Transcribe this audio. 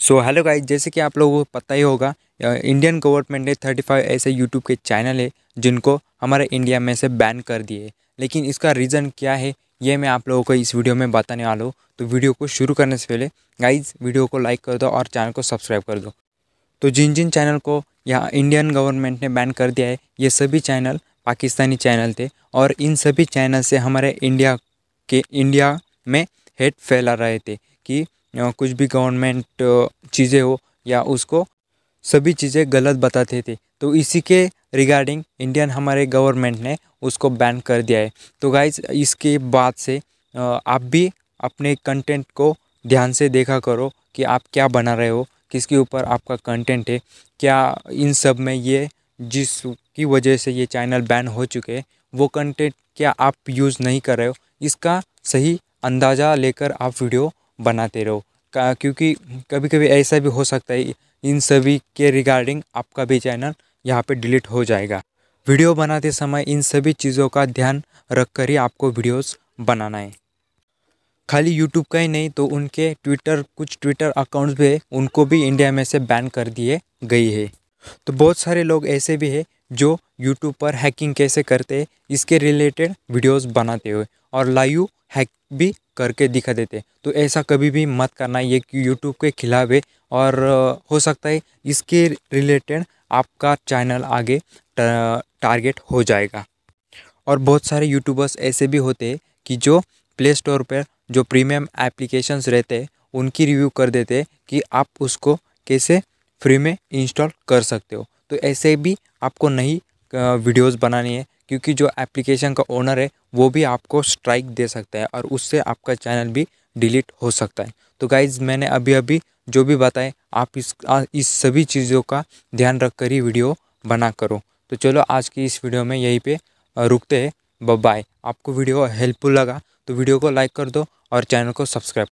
so hello guys जैसे कि आप लोगों को पता ही होगा इंडियन गवर्नमेंट ने थर्टी फाइव ऐसे यूट्यूब के चैनल है जिनको हमारे इंडिया में से बैन कर दिए लेकिन इसका रीज़न क्या है ये मैं आप लोगों को इस वीडियो में बताने वाला हूँ तो वीडियो को शुरू करने से पहले गाइज वीडियो को लाइक कर दो और चैनल को सब्सक्राइब कर दो तो जिन जिन चैनल को यहाँ इंडियन गवर्नमेंट ने बैन कर दिया है ये सभी चैनल पाकिस्तानी चैनल थे और इन सभी चैनल से हमारे इंडिया के इंडिया में हेट फैला रहे थे कि कुछ भी गवर्नमेंट चीज़ें हो या उसको सभी चीज़ें गलत बताते थे तो इसी के रिगार्डिंग इंडियन हमारे गवर्नमेंट ने उसको बैन कर दिया है तो गाइज इसके बाद से आप भी अपने कंटेंट को ध्यान से देखा करो कि आप क्या बना रहे हो किसके ऊपर आपका कंटेंट है क्या इन सब में ये जिस की वजह से ये चैनल बैन हो चुके हैं वो कंटेंट क्या आप यूज़ नहीं कर रहे हो इसका सही अंदाज़ा लेकर आप वीडियो बनाते रहो क्योंकि कभी कभी ऐसा भी हो सकता है इन सभी के रिगार्डिंग आपका भी चैनल यहाँ पे डिलीट हो जाएगा वीडियो बनाते समय इन सभी चीज़ों का ध्यान रख कर ही आपको वीडियोस बनाना है खाली यूट्यूब का ही नहीं तो उनके ट्विटर कुछ ट्विटर अकाउंट्स भी है उनको भी इंडिया में से बैन कर दिए गई है तो बहुत सारे लोग ऐसे भी है जो यूट्यूब पर हैकिंग कैसे करते हैं इसके रिलेटेड वीडियोस बनाते हुए और लाइव हैक भी करके दिखा देते तो ऐसा कभी भी मत करना ये यूट्यूब के खिलाफ है और हो सकता है इसके रिलेटेड आपका चैनल आगे टारगेट हो जाएगा और बहुत सारे यूट्यूबर्स ऐसे भी होते हैं कि जो प्ले स्टोर पर जो प्रीमियम एप्लीकेशंस रहते हैं उनकी रिव्यू कर देते कि आप उसको कैसे फ्री में इंस्टॉल कर सकते हो तो ऐसे भी आपको नई वीडियोस बनानी है क्योंकि जो एप्लीकेशन का ओनर है वो भी आपको स्ट्राइक दे सकता है और उससे आपका चैनल भी डिलीट हो सकता है तो गाइज मैंने अभी अभी जो भी बताए आप इस आ, इस सभी चीज़ों का ध्यान रख कर ही वीडियो बना करो तो चलो आज की इस वीडियो में यहीं पे रुकते हैं बाय आपको वीडियो हेल्पफुल लगा तो वीडियो को लाइक कर दो और चैनल को सब्सक्राइब